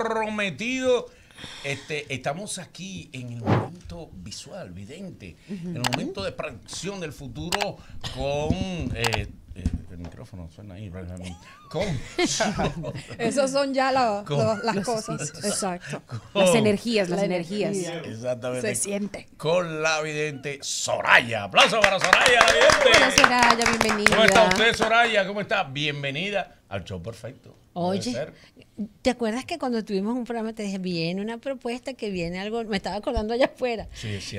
prometido. Este, estamos aquí en el momento visual, vidente, en el momento de predicción del futuro con... Eh, eh, el micrófono suena ahí, con, Esas son ya las cosas. Exacto. las energías, las energías. Exactamente. Se siente. Con la vidente Soraya. Aplauso para Soraya, vidente. Hola Soraya, bienvenida. ¿Cómo está usted, Soraya? ¿Cómo está? Bienvenida al show perfecto. Oye, ¿te acuerdas que cuando tuvimos un programa te dije, viene una propuesta que viene algo, me estaba acordando allá afuera,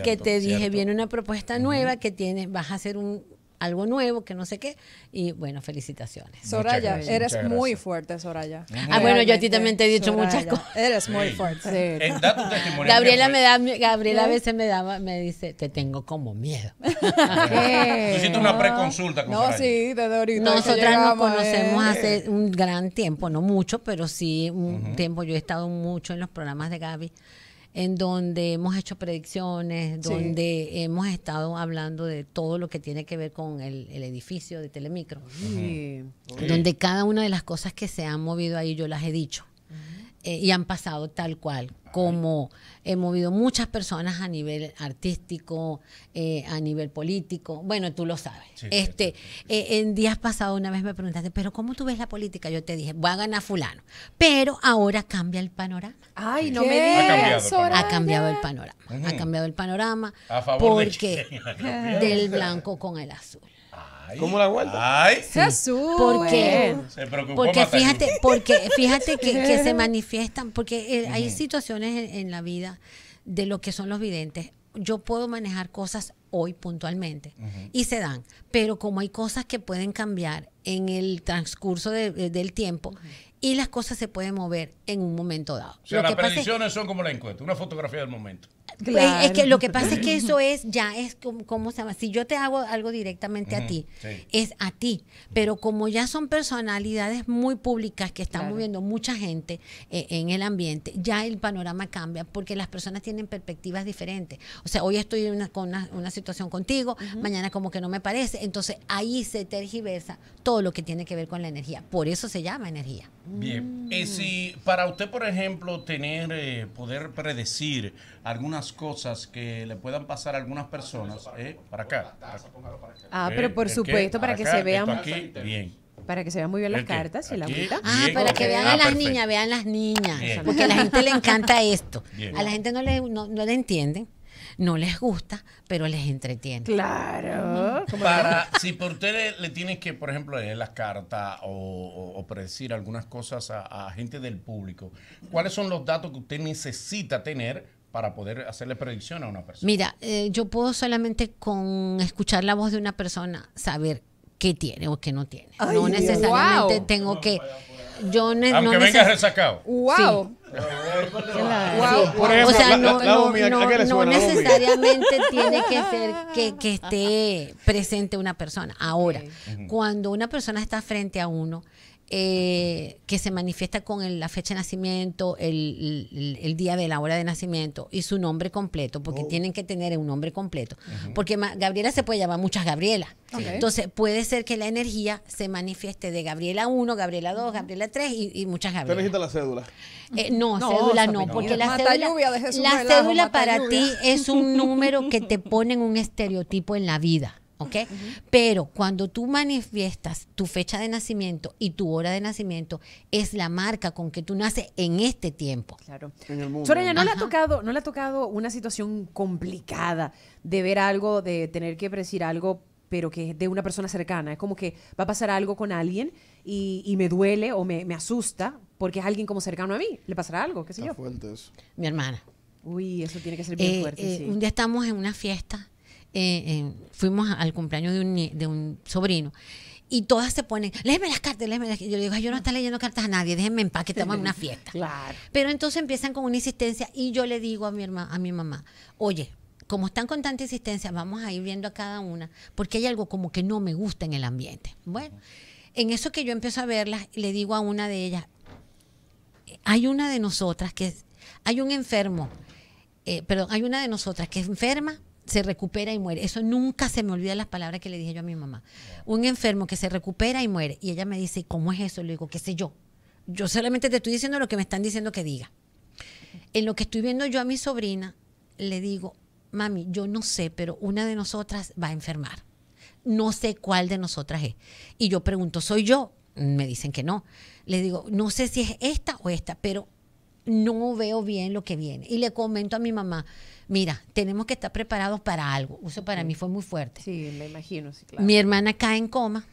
que te dije, viene una propuesta nueva que tienes, vas a hacer un, algo nuevo, que no sé qué. Y bueno, felicitaciones. Soraya, eres muy fuerte, Soraya. ah, bueno, yo a ti también te he dicho muchas cosas. Eres muy fuerte. Sí. Gabriela me pues. da, Gabriela a ¿Eh? veces me da, me dice, te tengo como miedo. Yo una preconsulta con No, sí, desde ahorita. Nosotras nos conocemos eh. hace un gran tiempo, no mucho, pero sí un tiempo. Yo he estado mucho en los programas de Gaby en donde hemos hecho predicciones, donde hemos estado hablando de todo lo que tiene que ver con el, edificio de Telemicro, donde cada una de las cosas que se han movido ahí yo las he dicho. Eh, y han pasado tal cual, como he movido muchas personas a nivel artístico, eh, a nivel político. Bueno, tú lo sabes. este, eh, en días pasados una vez me preguntaste, pero ¿cómo tú ves la política? Yo te dije, voy a ganar fulano. Pero ahora cambia el panorama. Ay, no me digas. Ha cambiado el panorama. Ha cambiado el panorama. A favor porque del blanco con el azul. ¿Cómo la aguanta? se asusta, ¿Por porque fíjate, porque fíjate que, se manifiestan, porque eh, hay situaciones en, la vida de lo que son los videntes. Yo puedo manejar cosas hoy puntualmente y se dan, pero como hay cosas que pueden cambiar en el transcurso eh, del tiempo y las cosas se pueden mover en un momento dado. las predicciones son como la encuesta, una fotografía del momento. Es que lo que pasa es que eso es, ya es como, se llama, si yo te hago algo directamente a ti, es a ti, pero como ya son personalidades muy públicas que están moviendo mucha gente eh, en el ambiente, ya el panorama cambia porque las personas tienen perspectivas diferentes. O sea, hoy estoy una, con una, situación contigo, mañana como que no me parece, entonces ahí se tergiversa todo lo que tiene que ver con la energía, por eso se llama energía. Bien, Y eh, si para usted, por ejemplo, tener, eh, poder predecir algunas cosas que le puedan pasar a algunas personas, eh, para acá. Ah, eh, pero eh, por supuesto, para, que se vean. bien. Para que se vean muy bien las cartas y la Ah, para que vean a ah, las niñas, vean las niñas. Porque a la gente le encanta esto. A la gente no le, le entienden no les gusta, pero les entretiene. Claro. Para, si por ustedes le, tienes que, por ejemplo, leer las cartas o, predecir algunas cosas a, a, gente del público, ¿cuáles son los datos que usted necesita tener para poder hacerle predicción a una persona. Mira, eh, yo puedo solamente con escuchar la voz de una persona saber qué tiene o qué no tiene. no necesariamente tengo que... Yo Aunque no resacado. ¡Wow! no, necesariamente tiene que ser que, esté presente una persona. Ahora, cuando una persona está frente a uno, eh, que se manifiesta con la fecha de nacimiento, el, día de la hora de nacimiento y su nombre completo, porque oh. tienen que tener un nombre completo. Porque Gabriela se puede llamar muchas Gabriela. Entonces puede ser que la energía se manifieste de Gabriela 1, Gabriela 2, Gabriela 3 y, muchas Gabriela. ¿Te la cédula? Eh, no, cédula no, porque la cédula, cédula para ti es un número que te pone en un estereotipo en la vida. Pero cuando tú manifiestas tu fecha de nacimiento y tu hora de nacimiento, es la marca con que tú naces en este tiempo. Claro. En el mundo. Soraya, ¿no le, ha tocado, ¿no le ha tocado una situación complicada de ver algo, de tener que decir algo, pero que es de una persona cercana? Es como que va a pasar algo con alguien y, y me duele o me, asusta porque es alguien como cercano a mí. ¿Le pasará algo? ¿Qué sé yo? Mi hermana. Uy, eso tiene que ser bien eh, fuerte. Eh, un día estamos en una fiesta eh, eh, fuimos al cumpleaños de un, de un sobrino y todas se ponen, léeme las cartas, léeme las cartas. Yo digo, yo no estoy leyendo cartas a nadie, déjenme en paz que estamos una fiesta. Pero entonces empiezan con una insistencia y yo le digo a mi, herma, a mi mamá, oye, como están con tanta insistencia, vamos a ir viendo a cada una, porque hay algo como que no me gusta en el ambiente. Bueno, en eso que yo empiezo a verlas, le digo a una de ellas, hay una de nosotras que, hay un enfermo, pero eh, perdón, hay una de nosotras que es enferma se recupera y muere. Eso nunca se me olvida las palabras que le dije yo a mi mamá. Un enfermo que se recupera y muere. Y ella me dice, ¿cómo es eso? Le digo, qué sé yo. Yo solamente te estoy diciendo lo que me están diciendo que diga. En lo que estoy viendo yo a mi sobrina, le digo, mami, yo no sé, pero una de nosotras va a enfermar. No sé cuál de nosotras es. Y yo pregunto, ¿soy yo? Me dicen que no. Le digo, no sé si es esta o esta, pero no veo bien lo que viene. Y le comento a mi mamá, mira, tenemos que estar preparados para algo. Eso para mí fue muy fuerte. Sí, me imagino, Mi hermana cae en coma,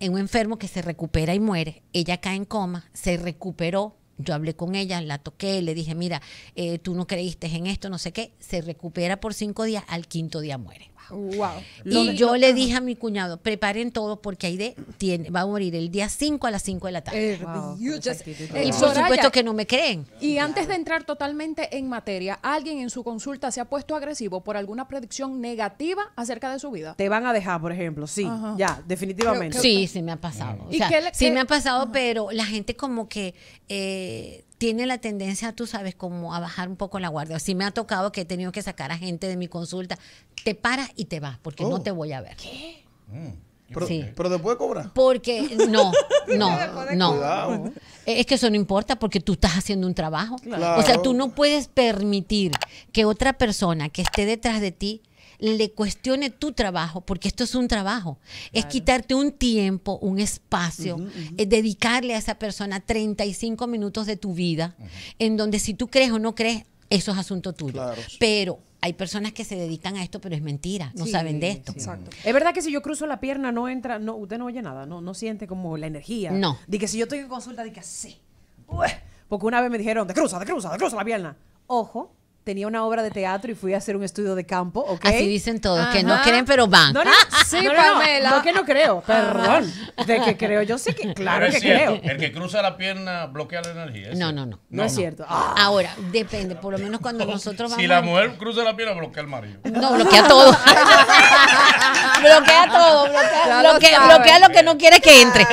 en un enfermo que se recupera y muere. Ella cae en coma, se recuperó, yo hablé con ella, la toqué, le dije, mira, eh, tú no creíste en esto, no sé qué, se recupera por cinco días, al quinto día muere. Wow. Y yo le dije a mi cuñado, preparen todo porque Aide tiene, va a morir el día 5 a las 5 de la tarde. Eh, y por supuesto que no me creen. Y antes de entrar totalmente en materia, ¿alguien en su consulta se ha puesto agresivo por alguna predicción negativa acerca de su vida? Te van a dejar, por ejemplo, sí, ya, definitivamente. sí, sí me ha pasado. sí me ha pasado, pero la gente como que... Eh, eh, tiene la tendencia, tú sabes, como a bajar un poco la guardia. Si me ha tocado que he tenido que sacar a gente de mi consulta, te paras y te vas porque no oh. te voy a ver. ¿Qué? Mm. Pero, sí. pero puede cobrar. Porque no, no, no. Es que eso no importa porque tú estás haciendo un trabajo. O sea, tú no puedes permitir que otra persona que esté detrás de ti le cuestione tu trabajo, porque esto es un trabajo. Es quitarte un tiempo, un espacio, Es dedicarle a esa persona 35 minutos de tu vida, en donde si tú crees o no crees, eso es asunto tuyo. Pero hay personas que se dedican a esto, pero es mentira, no saben de esto. exacto. Es verdad que si yo cruzo la pierna no entra, no, usted no oye nada, no, no siente como la energía. No. De que si yo estoy en consulta, de que así. Porque una vez me dijeron, de cruza, de cruza, de cruza la pierna. Ojo, tenía una obra de teatro y fui a hacer un estudio de campo, ¿ok? Así dicen todos, que no creen pero van. No, ah, sí, Pamela. No, que no creo, perdón. De que creo, yo sé que claro que creo. El que cruza la pierna bloquea la energía. No, no, no. No, es cierto. Ah. Ahora, depende, por lo menos cuando nosotros vamos... Si la mujer cruza la pierna, bloquea el marido. No, bloquea todo. bloquea todo, bloquea, bloquea, lo, que no quiere que entre.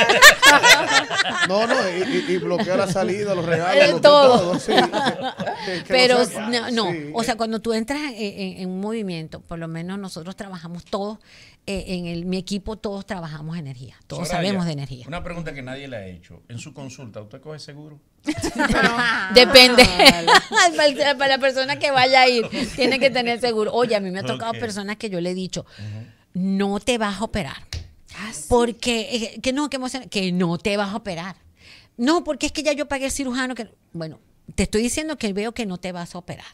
no, no, y, y, bloquea la salida, los regalos. Todo. todo pero no o sea, cuando tú entras en, un movimiento, por lo menos nosotros trabajamos todos, eh, en el, mi equipo todos trabajamos energía, todos sabemos de energía. Una pregunta que nadie le ha hecho. En su consulta, ¿usted coge seguro? Ah, Depende. para, la persona que vaya a ir, tiene que tener seguro. Oye, a mí me ha tocado personas que yo le he dicho, no te vas a operar. Ah, porque, eh, que no, que que no te vas a operar. No, porque es que ya yo pagué el cirujano. Que, bueno, te estoy diciendo que veo que no te vas a operar.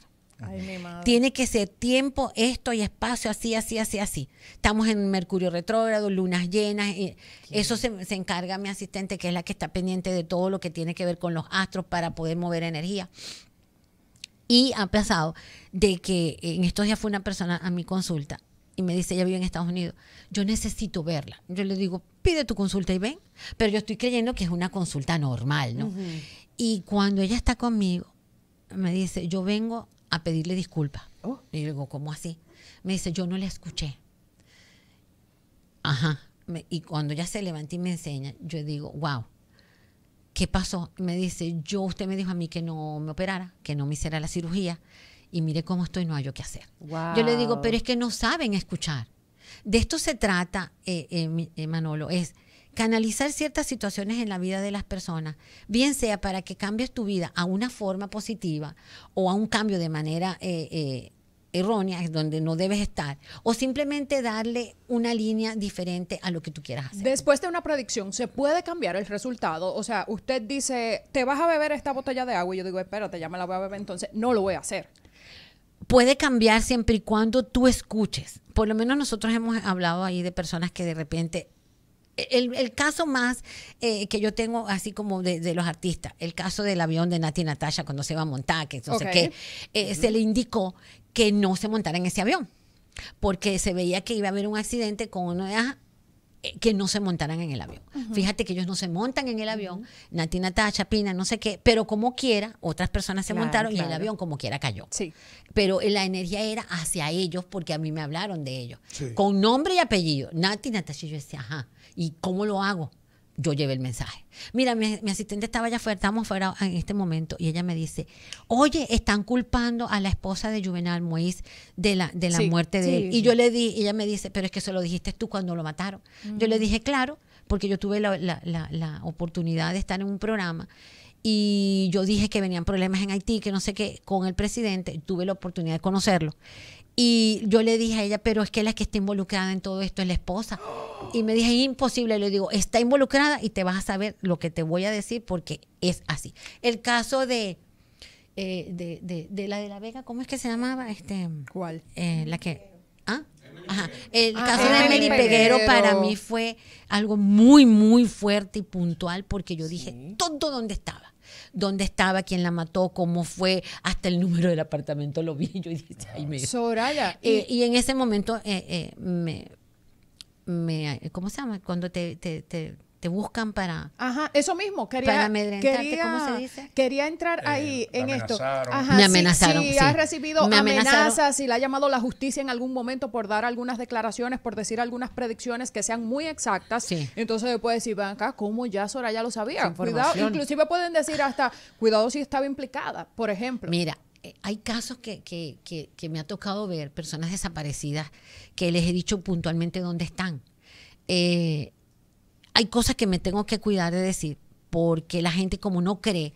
Tiene que ser tiempo, esto y espacio, así, así, así, así. Estamos en Mercurio retrógrado, lunas llenas. Y eh, eso se, encarga mi asistente, que es la que está pendiente de todo lo que tiene que ver con los astros para poder mover energía. Y ha pasado de que en estos días fue una persona a mi consulta y me dice, ella vive en Estados Unidos, yo necesito verla. Yo le digo, pide tu consulta y ven. Pero yo estoy creyendo que es una consulta normal, ¿no? Y cuando ella está conmigo, me dice, yo vengo a pedirle disculpas. Oh. Y digo, ¿cómo así? Me dice, yo no le escuché. Ajá. y cuando ya se levanta y me enseña, yo digo, wow, ¿qué pasó? Me dice, yo, usted me dijo a mí que no me operara, que no me hiciera la cirugía, y mire cómo estoy, no hay yo qué hacer. Yo le digo, pero es que no saben escuchar. De esto se trata, eh, eh, eh, Manolo, es canalizar ciertas situaciones en la vida de las personas, bien sea para que cambies tu vida a una forma positiva o a un cambio de manera eh, eh, errónea, es errónea, donde no debes estar, o simplemente darle una línea diferente a lo que tú quieras hacer. Después de una predicción, ¿se puede cambiar el resultado? O sea, usted dice, te vas a beber esta botella de agua, y yo digo, espérate, ya me la voy a beber, entonces no lo voy a hacer puede cambiar siempre y cuando tú escuches. Por lo menos nosotros hemos hablado ahí de personas que de repente el, caso más eh, que yo tengo así como de, los artistas, el caso del avión de Nati Natasha cuando se va a montar, que entonces eh, se le indicó que no se montara en ese avión porque se veía que iba a haber un accidente con uno de eh, que no se montaran en el avión. Fíjate que ellos no se montan en el avión, Nati, Natasha, Pina, no sé qué, pero como quiera, otras personas se montaron y el avión como quiera cayó. Sí. Pero eh, la energía era hacia ellos porque a mí me hablaron de ellos. Con nombre y apellido. Nati Natasha, yo decía, ajá, ¿y cómo lo hago? yo llevé el mensaje. Mira, mi, asistente estaba allá afuera, estamos fuera en este momento, y ella me dice, oye, están culpando a la esposa de Juvenal Mois de la, de la muerte de él. Y yo le di, ella me dice, pero es que se lo dijiste tú cuando lo mataron. Yo le mm. dije, claro, porque yo tuve la oportunidad de estar en un programa y yo dije que venían problemas en Haití, que no sé qué, con el presidente, tuve la oportunidad de conocerlo. Y yo le dije a ella, pero es que la que está involucrada en todo esto es la esposa. Y me dije, imposible. Le digo, está involucrada y te vas a saber lo que te voy a decir porque es así. El caso de, eh, de, de, la de la Vega, ¿cómo es que se llamaba? Este, ¿Cuál? Eh, la que. ¿Ah? Ajá. El ah, caso de Emily Peguero, para mí fue algo muy, muy fuerte y puntual porque yo dije, todo donde estaba dónde estaba, quién la mató, cómo fue, hasta el número del apartamento lo vi. Yo dije, ay, me... Soraya. y, y, en ese momento eh, eh, me, ¿Cómo se llama? Cuando te, te te buscan para ajá eso mismo quería para amedrentarte quería, se dice quería entrar eh, ahí en esto ajá, me amenazaron si, si has recibido amenazas si la ha llamado la justicia en algún momento por dar algunas declaraciones por decir algunas predicciones que sean muy exactas entonces después decir ven acá cómo ya Sora ya lo sabía cuidado inclusive pueden decir hasta cuidado si estaba implicada por ejemplo mira eh, hay casos que, que, que, que me ha tocado ver personas desaparecidas que les he dicho puntualmente dónde están eh, hay cosas que me tengo que cuidar de decir, porque la gente como no cree,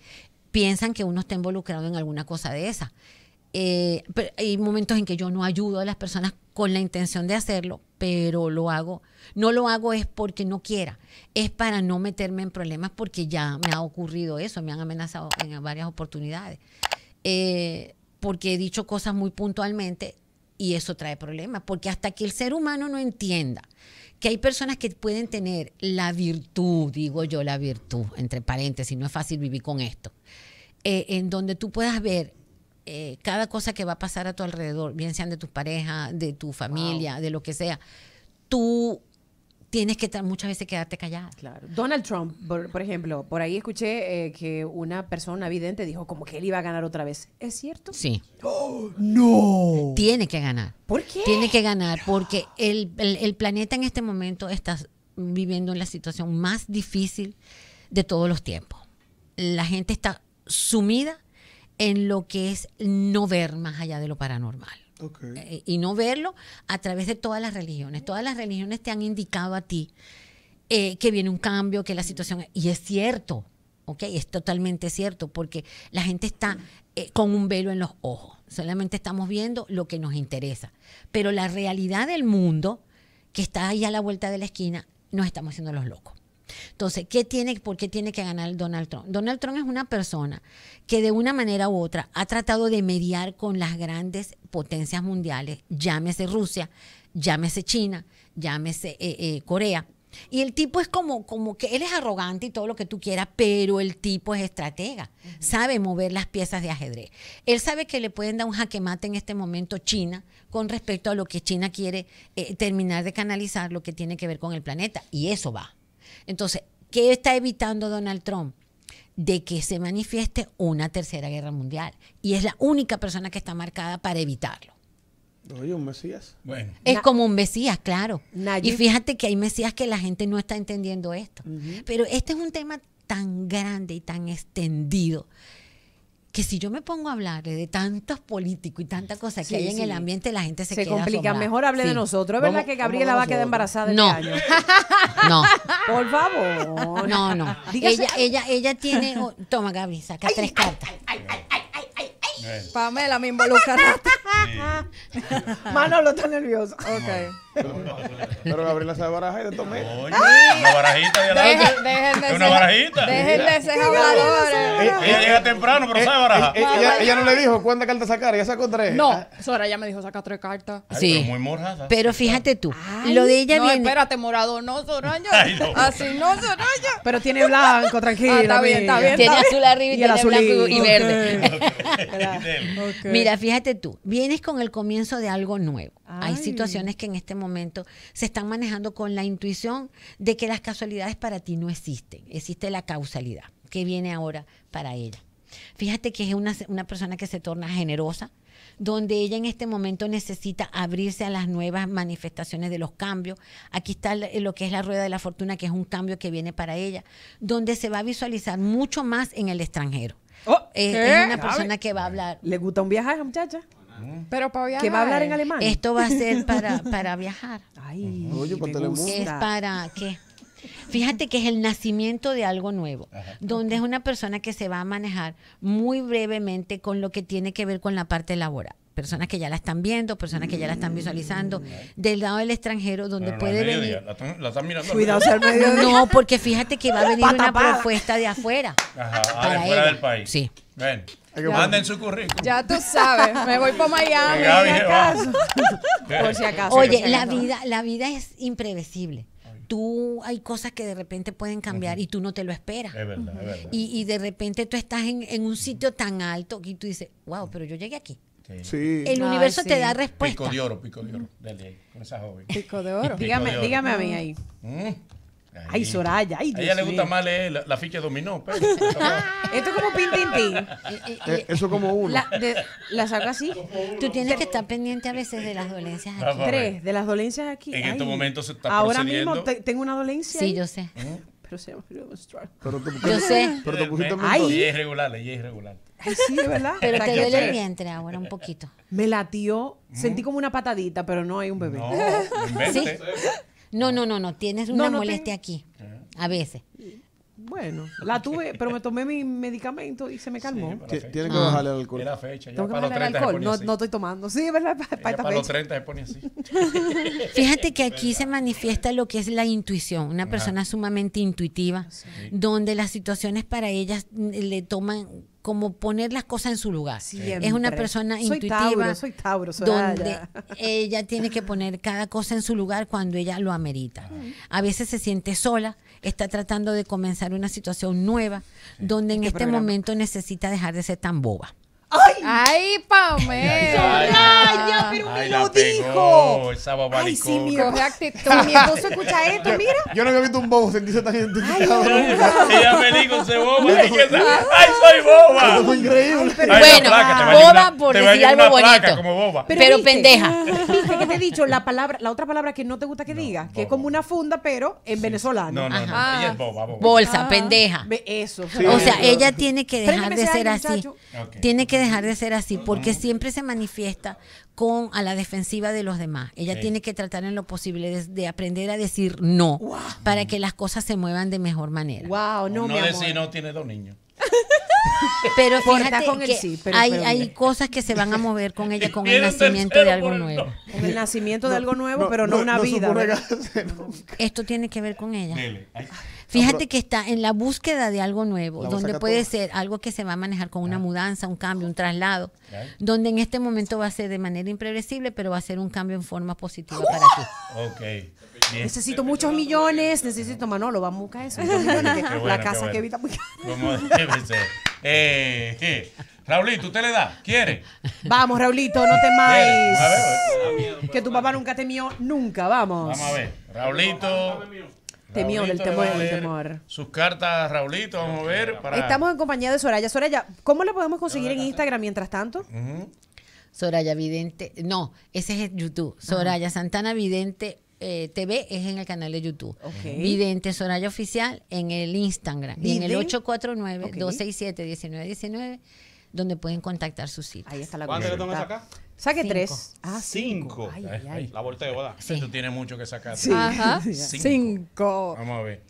piensan que uno está involucrado en alguna cosa de esa. Eh, hay momentos en que yo no ayudo a las personas con la intención de hacerlo, pero lo hago. No lo hago es porque no quiera, es para no meterme en problemas porque ya me ha ocurrido eso, me han amenazado en varias oportunidades. Eh, porque he dicho cosas muy puntualmente y eso trae problemas, porque hasta que el ser humano no entienda que hay personas que pueden tener la virtud, digo yo la virtud, entre paréntesis, no es fácil vivir con esto, eh, en donde tú puedas ver eh, cada cosa que va a pasar a tu alrededor, bien sean de tu pareja, de tu familia, de lo que sea, tú tienes que muchas veces quedarte callada. Claro. Donald Trump, por, ejemplo, por ahí escuché eh, que una persona vidente dijo como que él iba a ganar otra vez. ¿Es cierto? Sí. ¡Oh, ¡No! Tiene que ganar. ¿Por qué? Tiene que ganar porque el, el planeta en este momento está viviendo en la situación más difícil de todos los tiempos. La gente está sumida en lo que es no ver más allá de lo paranormal. Eh, y no verlo a través de todas las religiones. Todas las religiones te han indicado a ti eh, que viene un cambio, que la situación... Y es cierto, ¿ok? Es totalmente cierto, porque la gente está eh, con un velo en los ojos. Solamente estamos viendo lo que nos interesa. Pero la realidad del mundo, que está ahí a la vuelta de la esquina, nos estamos haciendo los locos. Entonces, ¿qué tiene, ¿por qué tiene que ganar Donald Trump? Donald Trump es una persona que de una manera u otra ha tratado de mediar con las grandes potencias mundiales, llámese Rusia, llámese China, llámese eh, eh, Corea. Y el tipo es como, como que él es arrogante y todo lo que tú quieras, pero el tipo es estratega, sabe mover las piezas de ajedrez. Él sabe que le pueden dar un jaque mate en este momento China con respecto a lo que China quiere eh, terminar de canalizar, lo que tiene que ver con el planeta, y eso va. Entonces, ¿qué está evitando Donald Trump? de que se manifieste una tercera guerra mundial. Y es la única persona que está marcada para evitarlo. Oye, un mesías. Es como un mesías, claro. Y fíjate que hay mesías que la gente no está entendiendo esto. Pero este es un tema tan grande y tan extendido que si yo me pongo a hablarle de tantos políticos y tanta cosa que hay en el ambiente, la gente se, se complica. Mejor hable de nosotros. ¿Es verdad que Gabriela va a quedar embarazada este no. año? no. Por favor. No, no. Ella, ella, ella tiene. Oh, toma, Gabriela saca tres ay, cartas. Ay, Pamela, me involucraste. Manolo está nervioso. Ok. Pero, la Gabriela sabe baraja y de tomé. Oye, una barajita Déjenme la ser. Una barajita. Dejen jugadores. Eh. Ella llega temprano, pero eh, sabe baraja. Eh, ella, no le dijo cuántas cartas sacar, ella sacó tres. No, Sora ya me dijo Sacar tres cartas. sí. Pero muy Pero fíjate tú, lo de ella no, espérate, morado, no, Soraya. Así no, Soraya. Pero tiene blanco, tranquilo. Ah, está bien, está bien. Tiene azul arriba y, tiene azul y verde. Mira, fíjate tú, vienes con el comienzo de algo nuevo. Hay situaciones que en este momento se están manejando con la intuición de que las casualidades para ti no existen. Existe la causalidad que viene ahora para ella. Fíjate que es una persona que se torna generosa, donde ella en este momento necesita abrirse a las nuevas manifestaciones de los cambios. Aquí está lo que es la rueda de la fortuna, que es un cambio que viene para ella, donde se va a visualizar mucho más en el extranjero. Eh, es, una persona que va a hablar. ¿Le gusta un viaje muchacha? Pero para viajar. va a hablar en alemán. Esto va a ser para, para viajar. Ay, Oye, para Es para qué. Fíjate que es el nacimiento de algo nuevo, donde es una persona que se va a manejar muy brevemente con lo que tiene que ver con la parte laboral personas que ya la están viendo, personas que ya la están visualizando, mm, del lado del extranjero, donde puede venir. la, están, mirando. Cuidado, ser medio No, porque fíjate que va a venir una propuesta de afuera. Ajá, de afuera del país. Sí. Ven. Manden su currículum. Ya tú sabes, me voy para Miami. por, si acaso. por si acaso. Oye, la vida, la vida es imprevisible tú hay cosas que de repente pueden cambiar y tú no te lo esperas. Es verdad, es verdad. Y, de repente tú estás en, en, un sitio tan alto que tú dices, wow, pero yo llegué aquí. Sí. El universo te da respuesta. Pico de oro, pico de oro. Dale, con esa joven. Pico de oro. dígame, dígame a mí ahí. Mm. Ay, Soraya, A ella le gusta más leer la, ficha dominó. Pues. Esto es como pintintín. eso eh, eso como uno. La, de, la saco así. Tú tienes que estar pendiente a veces de las dolencias aquí. Tres, de las dolencias aquí. En estos momentos se está Ahora mismo tengo una dolencia. Sí, yo sé. ¿Mm? pero se llama Pero Yo sé. Pero te pusiste Ay. Y es regular, y es regular. sí, ¿verdad? Pero te duele el vientre ahora un poquito. Me latió. Sentí mm. como una patadita, pero no hay un bebé. No, ¿Sí? no, no, no, no. Tienes una molestia aquí. Ah. A veces. Bueno, la tuve, pero me tomé mi medicamento y se me calmó. Tiene que bajarle el alcohol. Era que para los alcohol. No, no, estoy tomando. Sí, ¿verdad? Para, los 30 se pone así. Fíjate que aquí se manifiesta lo que es la intuición, una persona sumamente intuitiva, donde las situaciones para ellas mm, le toman como poner las cosas en su lugar. Es una persona intuitiva. donde ella tiene que poner cada cosa en su lugar cuando ella lo amerita. A veces se siente sola, está tratando de comenzar una situación nueva, donde en este momento necesita dejar de ser tan boba. ¡Ay! ¡Ay, Pamela! ya ¡Pero me lo dijo! Esa ¡Ay, sí, mi actitud! Mi esposo escucha esto, mira. Yo no había visto un bobo sentirse tan identificado. ya me dijo, se boba. ¡Ay, soy boba! Eso increíble. Bueno, boba por decir algo bonito. Pero pendeja. Viste que te he dicho la palabra, la otra palabra que no te gusta que diga que es como una funda, pero en venezolano. No, no, no. Ella es boba, boba. Bolsa, ah. pendeja. Eso. O sea, ella tiene que dejar de ser así. Tiene que dejar de ser así, porque siempre se manifiesta con a la defensiva de los demás. Ella tiene que tratar en lo posible de, aprender a decir no para que las cosas se muevan de mejor manera. no, decir no tiene dos niños. Pero fíjate que hay, hay cosas que se van a mover con ella con el nacimiento de algo nuevo. Con el nacimiento de algo nuevo, pero no, una vida. Esto tiene que ver con ella. Ah, Fíjate que está en la búsqueda de algo nuevo, donde puede ser algo que se va a manejar con una mudanza, un cambio, un traslado, donde en este momento va a ser de manera impredecible, pero va a ser un cambio en forma positiva ¡Oh! para ti. Ok. Necesito muchos millones, necesito Manolo, vamos a buscar eso. la casa que evita muy eh, eh. Raulito, ¿usted le da? ¿Quiere? Vamos, Raulito, no te A Que tu papá nunca temió, nunca, vamos. Vamos a ver, Raulito temor, el temor. Sus cartas, Raulito, vamos a ver. Estamos en compañía de Soraya. Soraya, ¿cómo la podemos conseguir en Instagram mientras tanto? Soraya Vidente, no, ese es YouTube. Soraya Santana Vidente eh, TV es en el canal de YouTube. Vidente Soraya Oficial en el Instagram. Y en el 849-267-1919, donde pueden contactar su sitio Ahí está la ¿Cuándo le tomas acá? Saque tres. Ah, cinco. La volteo, ¿verdad? mucho que sacar. Ajá. Cinco. Vamos a ver.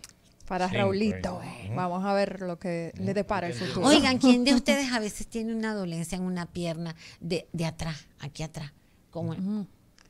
Para Raulito. Eh. Vamos a ver lo que le depara el futuro. Oigan, ¿quién de ustedes a veces tiene una dolencia en una pierna de, atrás, aquí atrás? Como,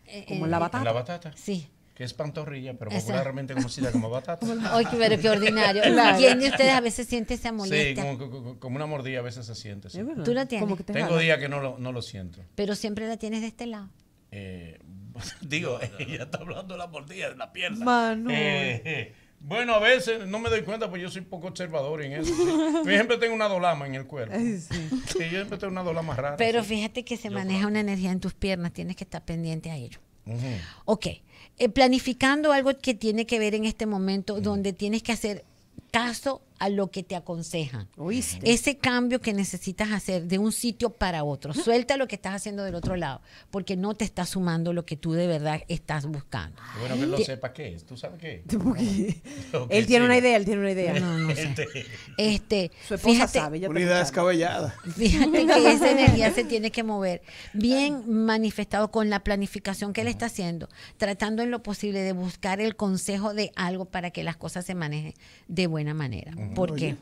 eh, como la batata. la batata. Sí es pantorrilla, pero como si la como batata. Ay, pero qué ordinario. ¿Quién de ustedes a veces siente esa molestia? Sí, como, una mordida a veces se siente. ¿Tú la tienes? Tengo días que no lo, no lo siento. Pero siempre la tienes de este lado. Eh, digo, ella está hablando de la mordida, de la pierna. Eh, bueno, a veces no me doy cuenta, porque yo soy poco observador en eso. Yo siempre tengo una dolama en el cuerpo. Sí. sí yo siempre tengo una dolama rara. Pero fíjate que se maneja una energía en tus piernas, tienes que estar pendiente a ello. Ok, eh, planificando algo que tiene que ver en este momento donde tienes que hacer caso a lo que te aconsejan. Ese cambio que necesitas hacer de un sitio para otro. Suelta lo que estás haciendo del otro lado, porque no te está sumando lo que tú de verdad estás buscando. Bueno, que él lo sepa qué es. ¿Tú sabes qué? él tiene una idea, él tiene una idea. No, no este, este fíjate, sabe. una idea descabellada. Fíjate que esa energía se tiene que mover bien manifestado con la planificación que él está haciendo, tratando en lo posible de buscar el consejo de algo para que las cosas se manejen de buena manera. ¿Por qué?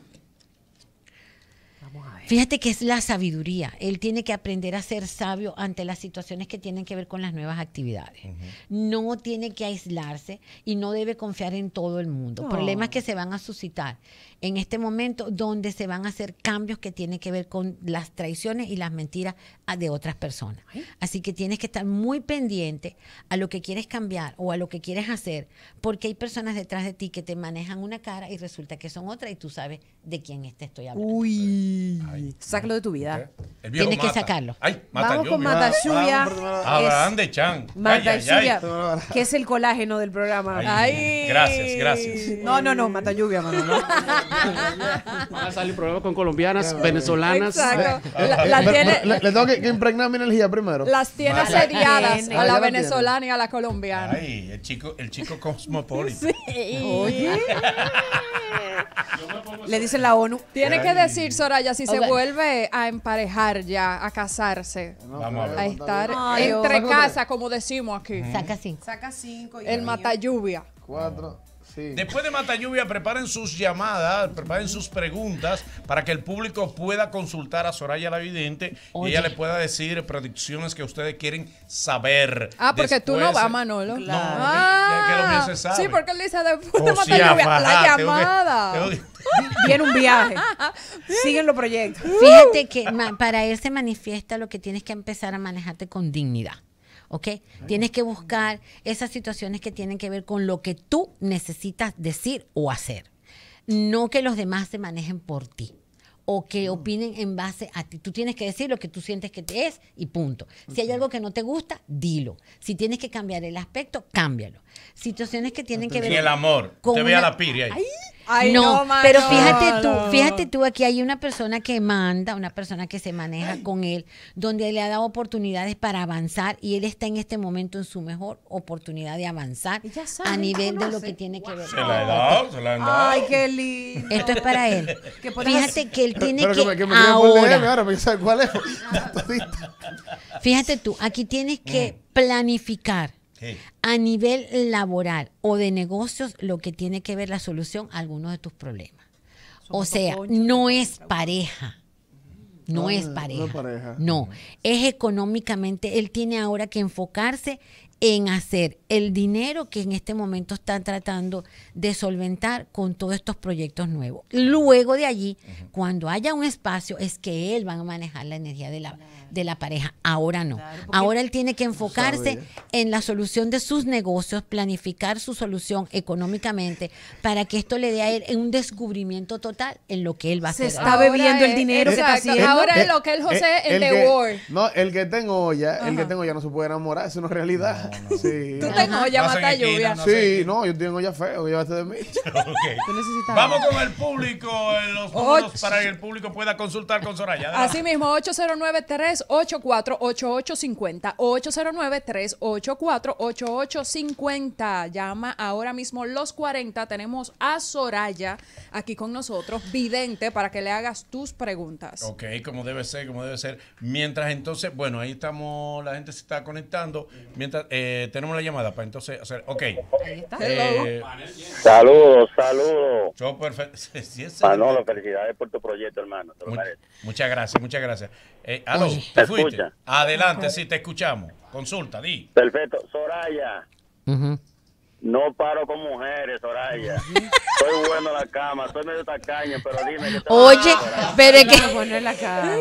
Vamos a ver. Fíjate que es la sabiduría. Él tiene que aprender a ser sabio ante las situaciones que tienen que ver con las nuevas actividades. No tiene que aislarse y no debe confiar en todo el mundo. Problemas que se van a suscitar en este momento donde se van a hacer cambios que tienen que ver con las traiciones y las mentiras ah, de otras personas. Así que tienes que estar muy pendiente a lo que quieres cambiar o a lo que quieres hacer, porque hay personas detrás de ti que te manejan una cara y resulta que son otra y tú sabes de quién te estoy hablando. Sácalo de tu vida. Tienes que sacarlo. Ay, mata Vamos lluvia. con Abraham de Chan. Lluvia. que es el colágeno del programa. gracias, gracias. No, no, no, Mata Lluvia, mano. a salir problemas con colombianas, venezolanas. Exacto. le, tengo que, impregnar mi energía primero. Las tiene asediadas a la venezolana y a la colombiana. el chico, el chico cosmopolita. Sí. Oye. Le dice la ONU. Tiene que decir, Soraya, si se vuelve a emparejar ya, a casarse. a, estar entre casa, como decimos aquí. Saca cinco. Saca cinco. El mata lluvia. Cuatro. Después de Mata Lluvia, preparen sus llamadas, preparen sus preguntas para que el público pueda consultar a Soraya la Vidente y ella le pueda decir predicciones que ustedes quieren saber. Ah, porque tú no vas, Manolo. No, ah. Sí, porque él dice después de Mata Lluvia, la llamada. Viene un viaje. Siguen los proyectos. Fíjate que para él se manifiesta lo que tienes que empezar a manejarte con dignidad. ¿ok? Tienes que buscar esas situaciones que tienen que ver con lo que tú necesitas decir o hacer, no que los demás se manejen por ti o que opinen en base a ti. Tú tienes que decir lo que tú sientes que te es y punto. Si hay algo que no te gusta, dilo. Si tienes que cambiar el aspecto, cámbialo. Situaciones que tienen que ver... con el amor. Te a la piria ahí no, pero fíjate tú, fíjate tú, aquí hay una persona que manda, una persona que se maneja con él, donde le ha dado oportunidades para avanzar y él está en este momento en su mejor oportunidad de avanzar a nivel de lo que tiene que ver. Se la ha dado, se la ha dado. Ay, qué lindo. Esto es para él. Fíjate que él tiene que, ahora, ahora cuál es. fíjate tú, aquí tienes que mm. planificar a nivel laboral o de negocios, lo que tiene que ver la solución a algunos de tus problemas. o sea, no es pareja. No, es pareja. No, es económicamente, él tiene ahora que enfocarse en hacer el dinero que en este momento están tratando de solventar con todos estos proyectos nuevos. Luego de allí, cuando haya un espacio, es que él va a manejar la energía de la, de la pareja. Ahora no. Ahora él tiene que enfocarse en la solución de sus negocios, planificar su solución económicamente para que esto le dé a él un descubrimiento total en lo que él va a hacer. Se está bebiendo el dinero Ahora eh, es lo que él, eh, José, el, de Word. No, el que tengo ya, el que tengo ya no se puede enamorar, Es una realidad. Tú tengo ya mata lluvia. No sí, no, yo tengo ya feo, llévate de mí. Vamos con el público, eh, los para que el público pueda consultar con Soraya. Así mismo, 809 8093 848850 8850 809 809-384-8850. Llama ahora mismo los 40. Tenemos a Soraya aquí con nosotros, vidente, para que le hagas tus preguntas. Ok, como debe ser, como debe ser. Mientras entonces, bueno, ahí estamos, la gente se está conectando. Mientras eh, tenemos la llamada para entonces hacer. Ok. Ahí eh, saludos, saludos. felicidades por tu proyecto, hermano. muchas gracias, muchas gracias. Eh, aló, Adelante, sí, te escuchamos. Consulta, di. Perfecto. Soraya. No paro con mujeres, Soraya. Soy bueno en la cama, soy medio tacaño, pero dime que Oye, pero es que. en la cama.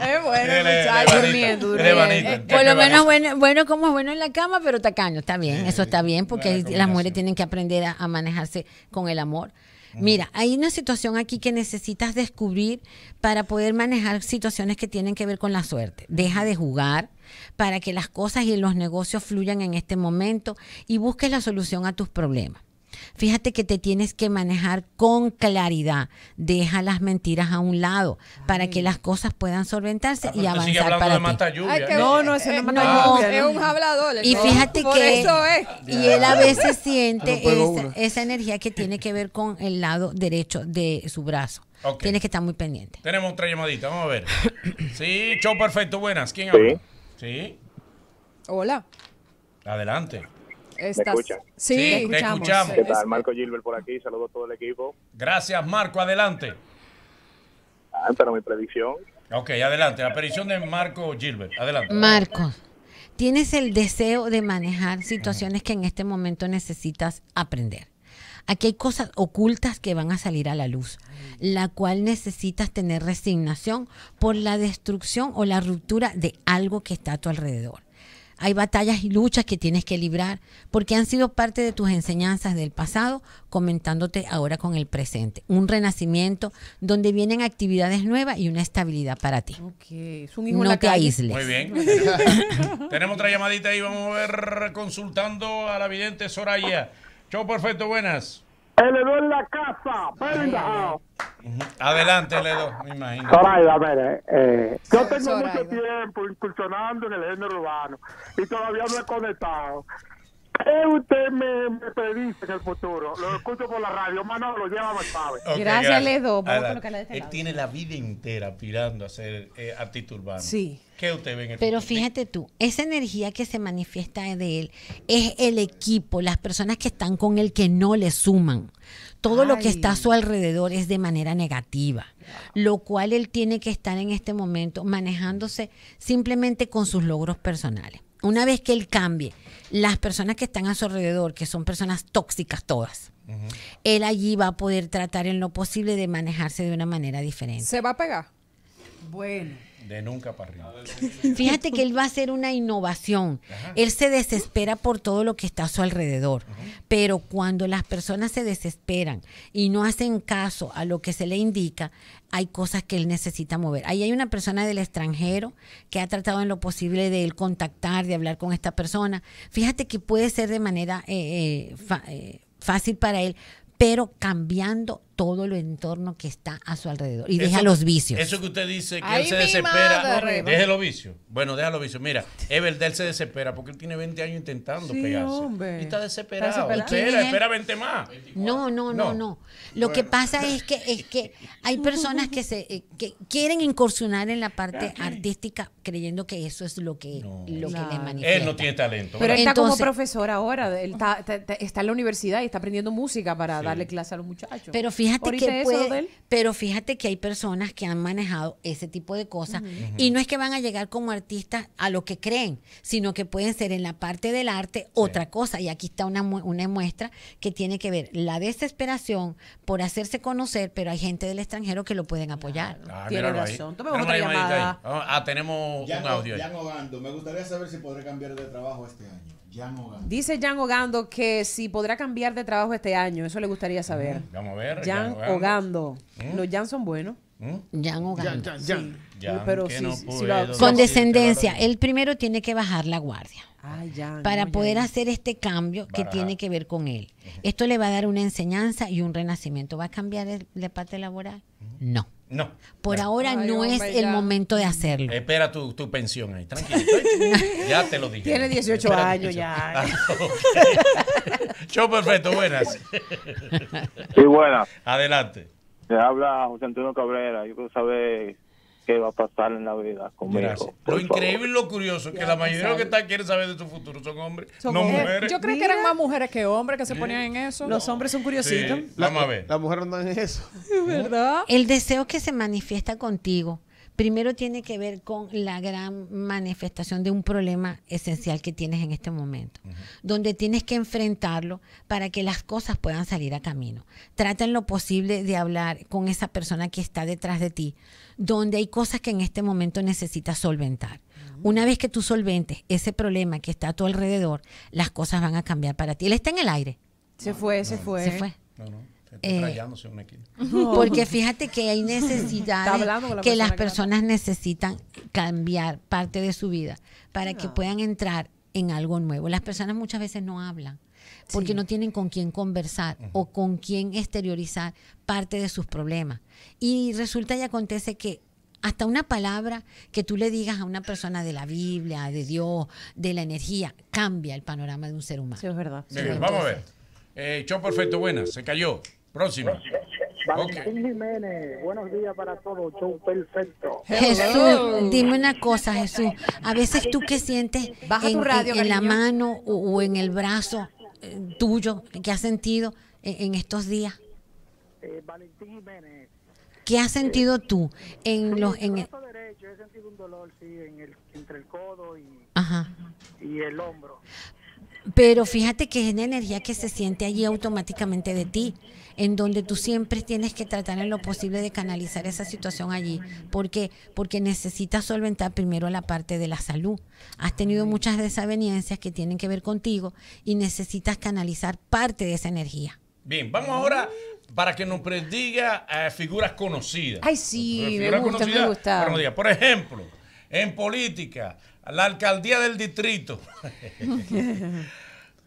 es bueno, muchachos, eh, Por lo menos, bueno, bueno, como es bueno en la cama, pero tacaño, está bien, eso está bien, porque las mujeres tienen que aprender a manejarse con el amor. Mira, hay una situación aquí que necesitas descubrir para poder manejar situaciones que tienen que ver con la suerte. Deja de jugar para que las cosas y los negocios fluyan en este momento y busques la solución a tus problemas. Fíjate que te tienes que manejar con claridad. Deja las mentiras a un lado para que las cosas puedan solventarse ah, y avanzar para ti. no, no, ese no, eh, es un hablador. Y fíjate que y él a veces siente esa, energía que tiene que ver con el lado derecho de su brazo. Tienes que estar muy pendiente. Tenemos otra llamadita, vamos a ver. sí, show perfecto, buenas. ¿Quién habla? sí. Hola. Adelante. ¿Me Sí, te escuchamos. ¿Qué tal? Marco Gilbert por aquí, saludo a todo el equipo. Gracias, Marco, adelante. Ah, pero mi predicción. Ok, adelante, la predicción de Marco Gilbert, adelante. Marco, tienes el deseo de manejar situaciones que en este momento necesitas aprender. Aquí hay cosas ocultas que van a salir a la luz, la cual necesitas tener resignación por la destrucción o la ruptura de algo que está a tu alrededor hay batallas y luchas que tienes que librar, porque han sido parte de tus enseñanzas del pasado, comentándote ahora con el presente. Un renacimiento donde vienen actividades nuevas y una estabilidad para ti. Okay. Es no te aísles. Muy bien. Tenemos otra llamadita y vamos a ver, consultando a la vidente Soraya. Chau, perfecto, buenas. Ledo en la casa, venga. Adelante, Ledo, me imagino. a eh, eh. yo tengo mucho tiempo incursionando en el género urbano y todavía no he conectado. Eh, usted me, me en el futuro? Lo escucho por la radio. Manolo, lleva más suave. gracias, Ledo. Él tiene la vida entera aspirando a ser eh, artista urbano. Sí. ¿Qué usted ve en el Pero fíjate tú, esa energía que se manifiesta de él es el equipo, las personas que están con él que no le suman. Todo lo que está a su alrededor es de manera negativa, lo cual él tiene que estar en este momento manejándose simplemente con sus logros personales una vez que él cambie, las personas que están a su alrededor, que son personas tóxicas todas, él allí va a poder tratar en lo posible de manejarse de una manera diferente. ¿Se va a pegar? Bueno. De nunca para arriba. Fíjate que él va a hacer una innovación. Él se desespera por todo lo que está a su alrededor. Pero cuando las personas se desesperan y no hacen caso a lo que se le indica, hay cosas que él necesita mover. Ahí hay una persona del extranjero que ha tratado en lo posible de él contactar, de hablar con esta persona. Fíjate que puede ser de manera eh, eh, eh, fácil para él, pero cambiando todo lo entorno que está a su alrededor y deja los vicios. Eso que usted dice que él se desespera, Deja los vicios. Bueno, deja los vicios. Mira, es él se desespera porque él tiene 20 años intentando pegarse. Y está desesperado. Espera, espera 20 más. No, no, no, no, Lo que pasa es que es que hay personas que se eh, quieren incursionar en la parte artística creyendo que eso es lo que les manifiesta. Él no tiene talento. Pero él está como profesor ahora, él está, en la universidad y está aprendiendo música para darle clase a los muchachos. Pero fíjate pero fíjate que hay personas que han manejado ese tipo de cosas y no es que van a llegar como artistas a lo que creen, sino que pueden ser en la parte del arte otra cosa. Y aquí está una, muestra que tiene que ver la desesperación por hacerse conocer, pero hay gente del extranjero que lo pueden apoyar. Ah, ah tenemos un audio. me gustaría saber si podré cambiar de trabajo este año. Dice Jan Ogando que si podrá cambiar de trabajo este año, eso le gustaría saber. vamos a ver. Jan, Ogando. ¿Mm? Los Jan son buenos. ¿Mm? Jan Ogando. pero sí, con descendencia, él primero tiene que bajar la guardia para poder hacer este cambio que tiene que ver con él. Esto le va a dar una enseñanza y un renacimiento. ¿Va a cambiar el, parte laboral? No. No. Por ahora no es el momento de hacerlo. Espera tu, tu pensión ahí, tranquilo. ya te lo dije. Tiene 18 años ya. Ah, yo perfecto, buenas. Sí, buenas. Adelante. Te habla José Antonio Cabrera. Yo quiero saber va a pasar en la vida conmigo. Lo increíble y lo curioso es que la mayoría de los que están quieren saber de su futuro son hombres, no mujeres. Yo creo que eran más mujeres que hombres que se ponían en eso. Los hombres son curiositos. Las Vamos a ver. La mujer no en eso. ¿Verdad? El deseo que se manifiesta contigo primero tiene que ver con la gran manifestación de un problema esencial que tienes en este momento, donde tienes que enfrentarlo para que las cosas puedan salir a camino. Trata en lo posible de hablar con esa persona que está detrás de ti, donde hay cosas que en este momento necesitas solventar. Una vez que tú solventes ese problema que está a tu alrededor, las cosas van a cambiar para ti. Él está en el aire. Se fue, se fue. Se fue. Eh, porque fíjate que hay necesidades que las personas necesitan cambiar parte de su vida para que puedan entrar en algo nuevo. Las personas muchas veces no hablan porque no tienen con quién conversar o con quién exteriorizar parte de sus problemas. Y resulta y acontece que hasta una palabra que tú le digas a una persona de la Biblia, de Dios, de la energía, cambia el panorama de un ser humano. Sí, es verdad. vamos a ver. Eh, perfecto, buenas. Se cayó. Próxima. Valentín Jiménez, buenos días para todos, show perfecto. Jesús, dime una cosa, Jesús. A veces tú que sientes en, en, la mano o, en el brazo eh, tuyo, que has sentido en, estos días. Eh, Valentín Jiménez. ¿Qué has sentido tú en los en el brazo derecho? He sentido un dolor sí, en el, entre el codo y, Ajá. y el hombro. Pero fíjate que es una energía que se siente allí automáticamente de ti, en donde tú siempre tienes que tratar en lo posible de canalizar esa situación allí. ¿Por qué? Porque necesitas solventar primero la parte de la salud. Has tenido muchas desavenencias que tienen que ver contigo y necesitas canalizar parte de esa energía. Bien, vamos ahora para que nos prediga a eh, figuras conocidas. Ay, sí, me gusta, me gusta. Por ejemplo, en política, la alcaldía del distrito.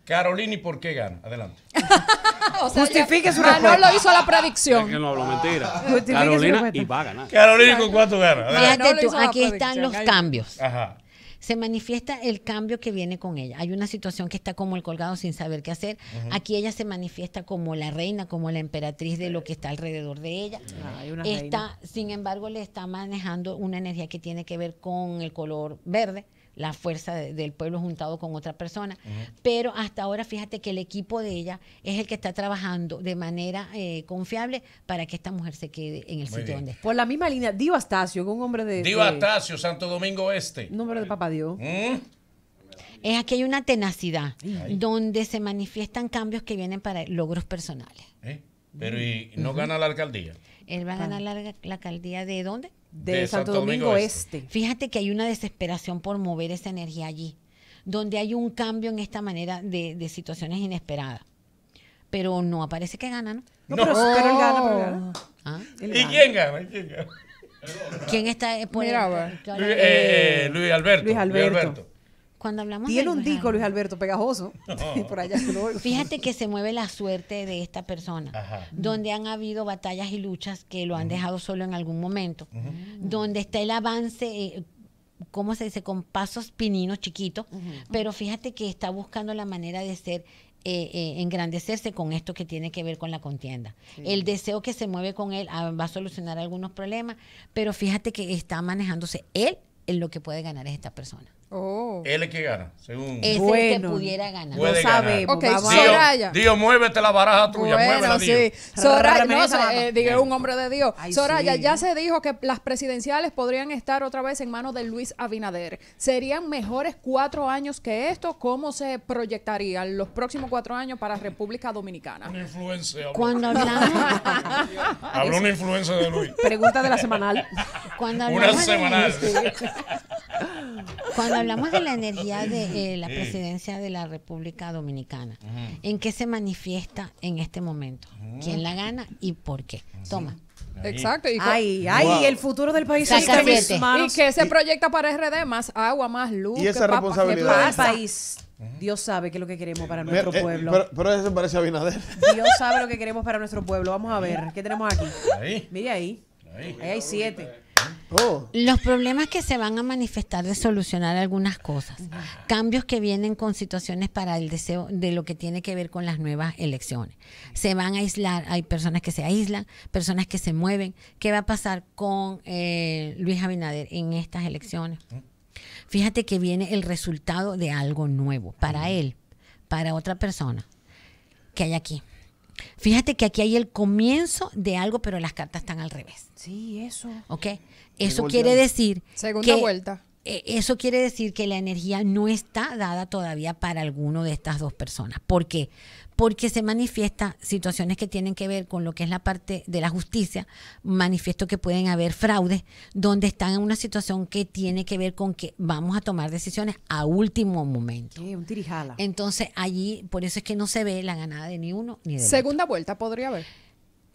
Carolini, ¿por qué gana? Adelante. Justifique su respuesta. lo hizo la predicción. no hablo mentira. Carolina y va a ganar. Carolina, ¿con cuánto gana? Fíjate tú, aquí están los cambios. Ajá se manifiesta el cambio que viene con ella. Hay una situación que está como el colgado sin saber qué hacer. Aquí ella se manifiesta como la reina, como la emperatriz de lo que está alrededor de ella. Ah, está, sin embargo, le está manejando una energía que tiene que ver con el color verde la fuerza del pueblo juntado con otra persona. Pero hasta ahora fíjate que el equipo de ella es el que está trabajando de manera eh, confiable para que esta mujer se quede en el sitio donde está. Por la misma línea, Dio Astacio, un hombre de... Dio Santo Domingo Este. Nombre de Papá Dios. ¿Mm? Es aquí hay una tenacidad donde se manifiestan cambios que vienen para logros personales. ¿Eh? Pero ¿y no gana la alcaldía? Él va a ganar ah. la alcaldía de dónde? de, Santo, Domingo, este. este. Fíjate que hay una desesperación por mover esa energía allí, donde hay un cambio en esta manera de, situaciones inesperadas. Pero no aparece que gana, ¿no? Pero, él ah. ¿Y quién gana? ¿Quién está? Eh, Luis Alberto. Luis Alberto cuando hablamos Tiene un disco Luis Alberto pegajoso. Fíjate que se mueve la suerte de esta persona, donde han habido batallas y luchas que lo han dejado solo en algún momento, mm. donde está el avance. Eh, ¿Cómo se dice? Con pasos pininos chiquitos, pero fíjate que está buscando la manera de ser eh, eh, engrandecerse con esto que tiene que ver con la contienda. El deseo que se mueve con él ah, va a solucionar algunos problemas, pero fíjate que está manejándose él en lo que puede ganar es esta persona. Oh. Él es que gana, según. Es el que pudiera ganar. no sabemos. Ganar. Dios, Soraya. Dios, muévete la baraja tuya, bueno, sí. Soraya, eh, un hombre de Dios. Soraya, ya se dijo que las presidenciales podrían estar otra vez en manos de Luis Abinader. ¿Serían mejores cuatro años que esto? ¿Cómo se proyectarían los próximos cuatro años para República Dominicana? Una influencia. Cuando hablamos... Habló una influencia de Luis. Pregunta de la semanal. Cuando una semanal. Cuando hablamos de la energía de eh, la presidencia de la República Dominicana, ¿en qué se manifiesta en este momento? ¿Quién la gana y por qué? Toma. Exacto. Y ay, el futuro del país está en Y que se proyecta para RD, más agua, más luz. Y esa responsabilidad. El país. Dios sabe qué es lo que queremos para eh, nuestro eh, pueblo. Pero, eso parece a Dios sabe lo que queremos para nuestro pueblo. Vamos a ver, ¿qué tenemos aquí? Ahí. Mire ahí. Ahí, ahí hay siete. Oh. Los problemas que se van a manifestar de solucionar algunas cosas, cambios que vienen con situaciones para el deseo de lo que tiene que ver con las nuevas elecciones. Se van a aislar, hay personas que se aíslan, personas que se mueven. ¿Qué va a pasar con eh, Luis Abinader en estas elecciones? Mm. Fíjate que viene el resultado de algo nuevo para mm. él, para otra persona que hay aquí. Fíjate que aquí hay el comienzo de algo, pero las cartas están al revés. Sí, eso. ¿Ok? Eso quiere decir. que, e, eso quiere decir que la energía no está dada todavía para alguno de estas dos personas. ¿Por qué? Porque se manifiesta situaciones que tienen que ver con lo que es la parte de la justicia. Manifiesto que pueden haber fraudes, donde están en una situación que tiene que ver con que vamos a tomar decisiones a último momento. un Entonces allí, por eso es que no se ve la ganada de ni uno ni de Segunda vuelta podría haber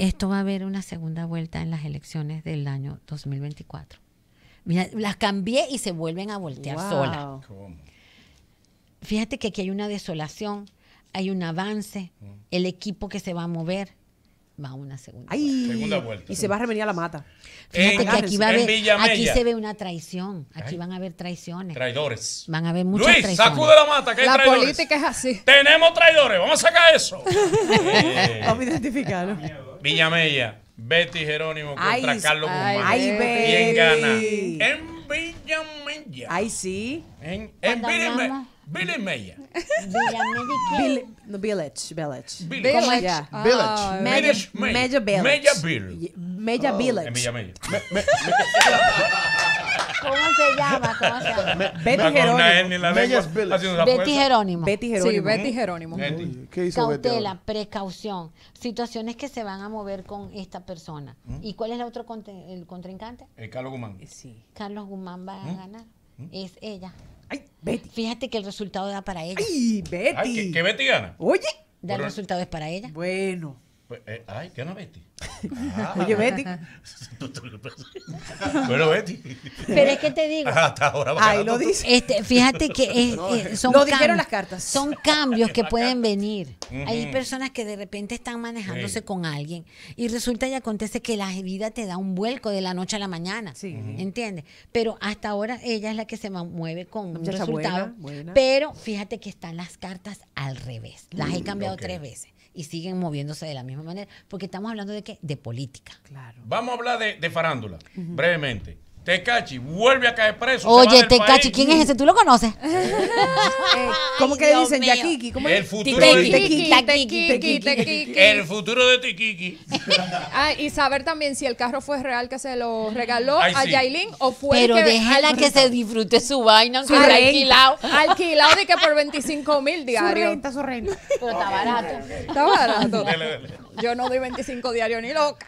esto va a haber una segunda vuelta en las elecciones del año 2024. Mira, las cambié y se vuelven a voltear solas. Fíjate que aquí hay una desolación, hay un avance, mm. el equipo que se va a mover va a una segunda, vuelta. Y se va a revenir a la mata. Fíjate que aquí, va a se ve una traición. Aquí van a haber traiciones. Traidores. Van a haber muchas Luis, ¡Sacú sacude la mata, que hay traidores. la política es así. Tenemos traidores, vamos a sacar eso. vamos a identificarlo. Villamella, Betty Jerónimo contra Carlos Guzmán. ¿Quién gana? En Villamella. Ay, sí. En, Villamella. Villamella. No, village, village. Village. Village. Villa, village. Meja, village. village. village. ¿Cómo se llama? ¿Cómo se llama? Betty Jerónimo. Betty Jerónimo. Betty ¿eh? Jerónimo. Sí, Betty Jerónimo. ¿qué hizo Cautela, precaución, situaciones que se van a mover con esta persona. ¿Mm? ¿Y cuál es el otro el contrincante? Eh, Carlos Guzmán. Eh, sí. Carlos Guzmán va a ¿Mm? ganar. ¿Mm? Es ella. Ay, Betty. Fíjate que el resultado da para ella. Ay, Betty. Ay, Betty gana. Oye. Da el resultado es para ella. Bueno. Ay, pues, ¿qué ay, gana Betty. Oye, Betty. bueno, Betty. Pero es que te digo. ahí lo dice. Este, fíjate que son cambios, las cartas. Son cambios que pueden venir. Hay personas que de repente están manejándose con alguien y resulta y acontece que la vida te da un vuelco de la noche a la mañana. ¿Entiendes? Pero hasta ahora ella es la que se mueve con un resultado. Pero fíjate que están las cartas al revés. Las he mm, cambiado tres veces y siguen moviéndose de la misma manera, porque estamos hablando de qué? De política. Claro. Vamos a hablar de, farándula, brevemente. Tecachi vuelve a caer preso. Oye, Tecachi, ¿quién es ese? ¿Tú lo conoces? Eh, ¿Cómo que le dicen? Yaquiki. el futuro de El futuro de Tikiki. Ah, y saber también si el carro fue real que se lo regaló a Yailin o fue. Pero déjala que se disfrute su vaina, su alquilado. Alquilado de que por 25 mil diarios. Su renta, su renta. Pero está barato. Está barato. Yo no doy 25 diarios ni loca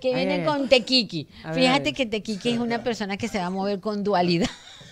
que viene con Tequiqui. Fíjate que Tequiqui es una persona que se va a mover con dualidad.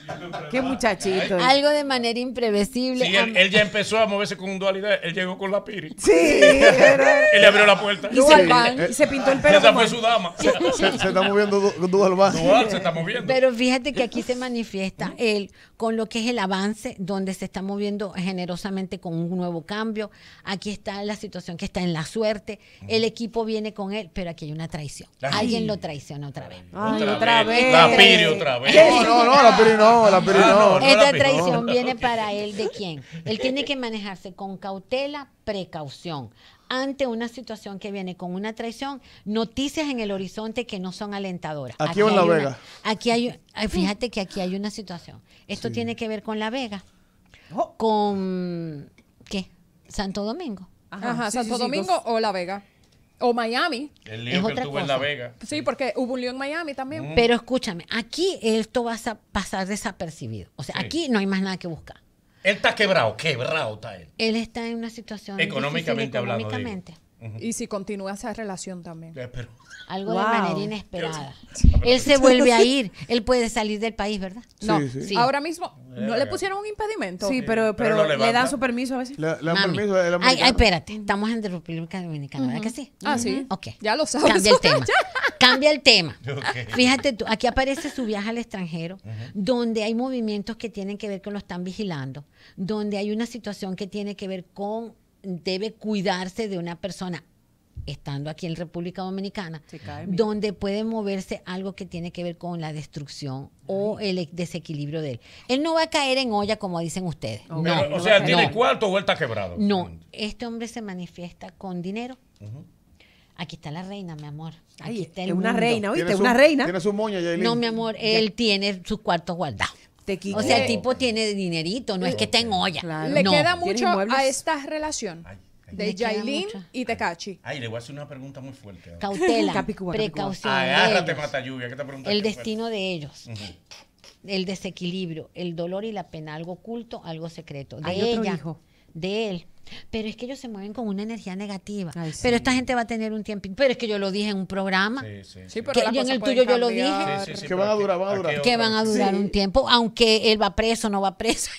Qué muchachito. Algo de manera imprevisible. Sí, él, ya empezó a moverse con dualidad. Él llegó con la piri. Sí. él abrió la puerta. Y se, pintó el pelo. Se, está moviendo Dual, du, se está moviendo. Pero fíjate que aquí se manifiesta él con lo que es el avance, donde se está moviendo generosamente con un nuevo cambio. Aquí está la situación que está en la suerte. El equipo viene con él, pero aquí hay una traición. Alguien lo traiciona otra vez. otra, vez. La Piri otra vez. No, no, no, la Piri no, la Piri ah, no. Esta traición viene para él de quién. Él tiene que manejarse con cautela, precaución ante una situación que viene con una traición, noticias en el horizonte que no son alentadoras. Aquí, en La Vega. aquí hay, fíjate que aquí hay una situación. Esto tiene que ver con La Vega, oh. con ¿qué? Santo Domingo. Ajá, ah, Santo Domingo o La Vega. O Miami. El lío es que tuvo en La Vega. Sí, porque hubo un lío en Miami también. Mm. Pero escúchame, aquí esto va a pasar desapercibido. O sea, aquí no hay más nada que buscar. Él está quebrado, quebrado está él. Él está en una situación económicamente hablando. Económicamente. Y si continúa esa relación también. Algo de manera inesperada. Ah, Él se vuelve a ir. Él puede salir del país, ¿verdad? no. Ahora mismo, eh, ¿no le pusieron un impedimento? Sí, pero, le dan su permiso a veces. Le, dan permiso. ay, espérate. Estamos en República Dominicana, ¿verdad que sí? Ah, sí. Ok. Ya lo sabes. Cambia el tema. Cambia el tema. Fíjate tú, aquí aparece su viaje al extranjero, donde hay movimientos que tienen que ver con lo están vigilando, donde hay una situación que tiene que ver con debe cuidarse de una persona estando aquí en República Dominicana, donde puede moverse algo que tiene que ver con la destrucción o el e, desequilibrio de él. Él no va a caer en olla como dicen ustedes. No, o sea, tiene cuarto vuelta quebrado. No, este hombre se manifiesta con dinero. Aquí está la reina, mi amor. Aquí está el es una reina, ¿viste? Una reina. Tiene su moña, No, mi amor, él tiene sus cuartos guardados. O sea, el tipo tiene dinerito, no es que esté en olla. Le queda mucho a esta relación. de Yailin y Tecachi. Ay, le voy a hacer una pregunta muy fuerte. Cautela, precaución. Agárrate, mata lluvia. ¿Qué te preguntas? El destino de ellos. El desequilibrio, el dolor y la pena. Algo oculto, algo secreto. De ella de él. Pero es que ellos se mueven con una energía negativa. Pero esta gente va a tener un tiempo. Pero es que yo lo dije en un programa. Sí, que en el tuyo yo lo dije. que van a durar, un tiempo, aunque él va preso, no va preso.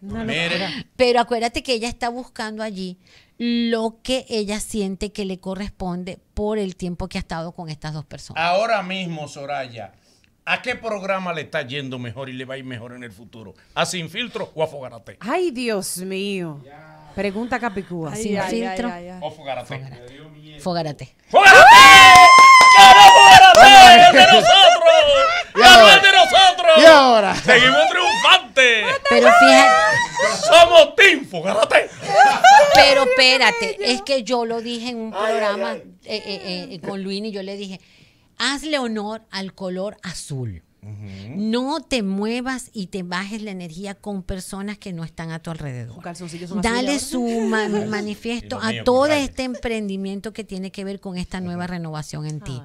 Pero acuérdate que ella está buscando allí lo que ella siente que le corresponde por el tiempo que ha estado con estas dos personas. Ahora mismo, Soraya, ¿A qué programa le está yendo mejor y le va a ir mejor en el futuro? ¿A Sin Filtro o a Fogarate? Ay, Dios mío. Pregunta Capicúa. Sin Filtro o Fogarate. Fogarate. Fogarate. ¡Fogarate! ¡Ganó Fogarate! ¡Es de nosotros! no es de nosotros! Y ahora. Seguimos triunfantes. Pero fíjate. Somos Team Fogarate. Pero espérate, es que yo lo dije en un programa eh, eh, y eh, con Luini, yo le dije hazle honor al color azul. No te muevas y te bajes la energía con personas que no están a tu alrededor. Dale su manifiesto a todo este emprendimiento que tiene que ver con esta nueva renovación en ti.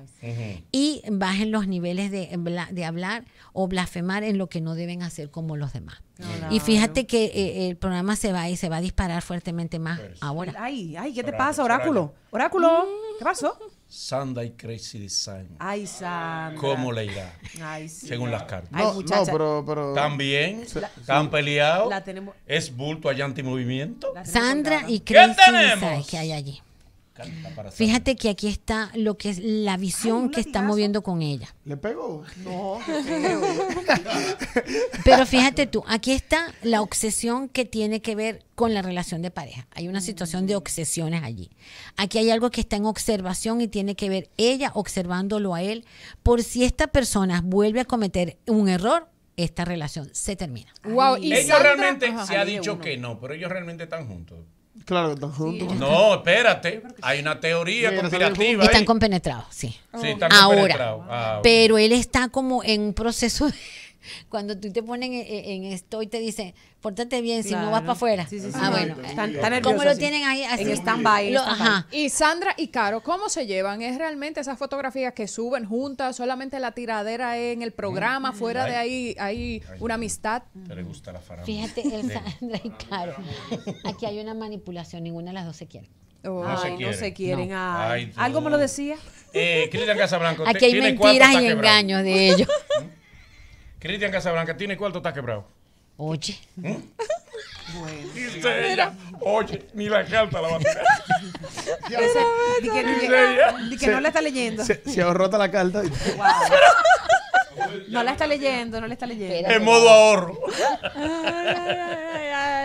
Y bajen los niveles de, hablar o blasfemar en lo que no deben hacer como los demás. Y fíjate que eh, el programa se va y se va a disparar fuertemente más pues. ahora. Ay, ay, ¿qué te pasa, oráculo? Oráculo, ¿qué pasó? Sandra y Crazy Design. Ay, Sandra. ¿Cómo le irá? Ay, sí. Según las cartas. No, no pero, pero... También, la, peleado La tenemos. Es bulto allá movimiento. Sandra y Crazy ¿Qué tenemos? Design que hay allí. Fíjate que aquí está lo que es la visión que está moviendo con ella. ¿Le No. Pero fíjate tú, aquí está la obsesión que tiene que ver con la relación de pareja. Hay una situación de mm. obsesiones allí. Aquí hay algo que está en observación y tiene que ver ella observándolo a él por si esta persona vuelve a cometer un error, esta relación se termina. Wow, realmente se ha dicho que no, pero ellos realmente están juntos. Claro están juntos. No, espérate. Hay una teoría sí, Están compenetrados, sí. Sí, oh. están Ahora, compenetrados. Ah, pero él está como en un proceso cuando tú te ponen e, e, en, esto y te dicen, pórtate bien, si no vas para afuera. ah, bueno. Están, ¿Cómo lo tienen ahí? En stand-by. y Sandra y Caro, ¿cómo se llevan? ¿Es realmente esas fotografías que suben juntas, solamente la tiradera en el programa, mm. fuera de ahí hay una amistad? Te le gusta la farándula. Fíjate, el Sandra y Caro. Aquí hay una manipulación, ninguna de las dos se quiere. Oh, no, ay, se no, se quieren. Algo me lo decía. Eh, Aquí hay mentiras y engaños de ellos. Cristian Casablanca tiene cuarto está quebrado. Oye. ¿Mm? Bueno. oye, ni la carta la va a tirar. Dice, que, que, no la está leyendo. Se, se ahorrota la carta. No la está leyendo, no la está leyendo. En modo ahorro.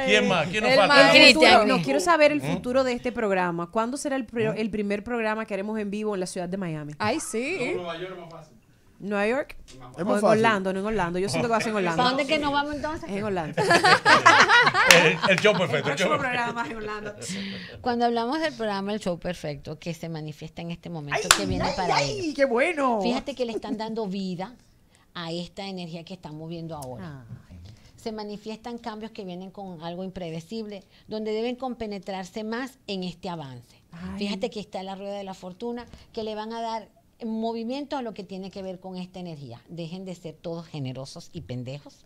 ¿Quién más? ¿Quién nos falta? no, quiero saber el ¿Mm? futuro de este programa. ¿Cuándo será el, ¿Mm? el primer programa que haremos en vivo en la ciudad de Miami? Ay, sí. Nueva York más fácil. Nueva York. en Orlando, no en Orlando. Yo siento que va a ser en Orlando. dónde que nos vamos entonces? en Orlando. el, show perfecto. El, show Cuando hablamos del programa El Show Perfecto, que se manifiesta en este momento, que viene para ¡Ay, qué bueno! Fíjate que le están dando vida a esta energía que estamos moviendo ahora. se manifiestan cambios que vienen con algo impredecible, donde deben compenetrarse más en este avance. Fíjate que está la rueda de la fortuna, que le van a dar movimiento a lo que tiene que ver con esta energía. Dejen de ser todos generosos y pendejos,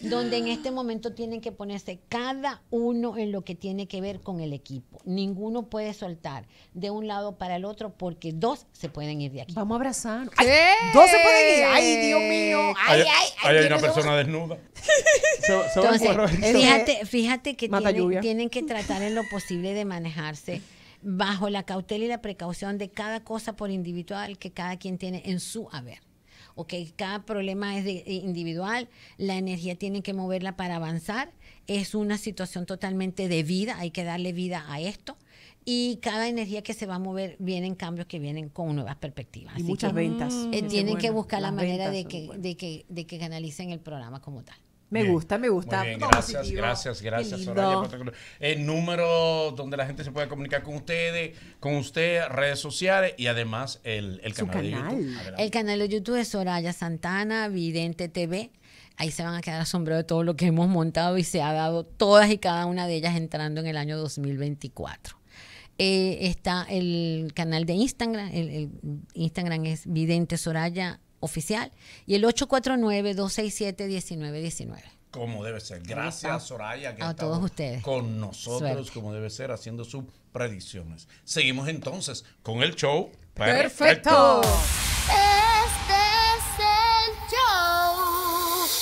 donde en este momento tienen que ponerse cada uno en lo que tiene que ver con el equipo. Ninguno puede soltar de un lado para el otro porque dos se pueden ir de aquí. Vamos a abrazar. dos se pueden ir. Ay, Dios mío. Ay, ay, hay una persona desnuda. Entonces, fíjate, fíjate que tienen, tienen que tratar en lo posible de manejarse bajo la cautela y la precaución de cada cosa por individual que cada quien tiene en su haber. Ok, cada problema es eh, individual, la energía tiene que moverla para avanzar, es una situación totalmente de vida, hay que darle vida a esto y cada energía que se va a mover vienen cambios que vienen con nuevas perspectivas. muchas ventas. Eh, tienen que buscar la manera de que, de que, de que canalicen el programa como tal. Me gusta, me gusta. gracias, gracias, gracias, Soraya. El número donde la gente se puede comunicar con ustedes, con ustedes, redes sociales y además el, el canal, de YouTube. El canal de YouTube es Soraya Santana, Vidente TV ahí se van a quedar asombrados de todo lo que hemos montado y se ha dado todas y cada una de ellas entrando en el año 2024. Eh, está el canal de Instagram, el, Instagram es Vidente Soraya oficial y el 849-267-1919. Como debe ser. Gracias, Soraya, que a todos ustedes. con nosotros, como debe ser, haciendo sus predicciones. Seguimos entonces con el show. Perfecto.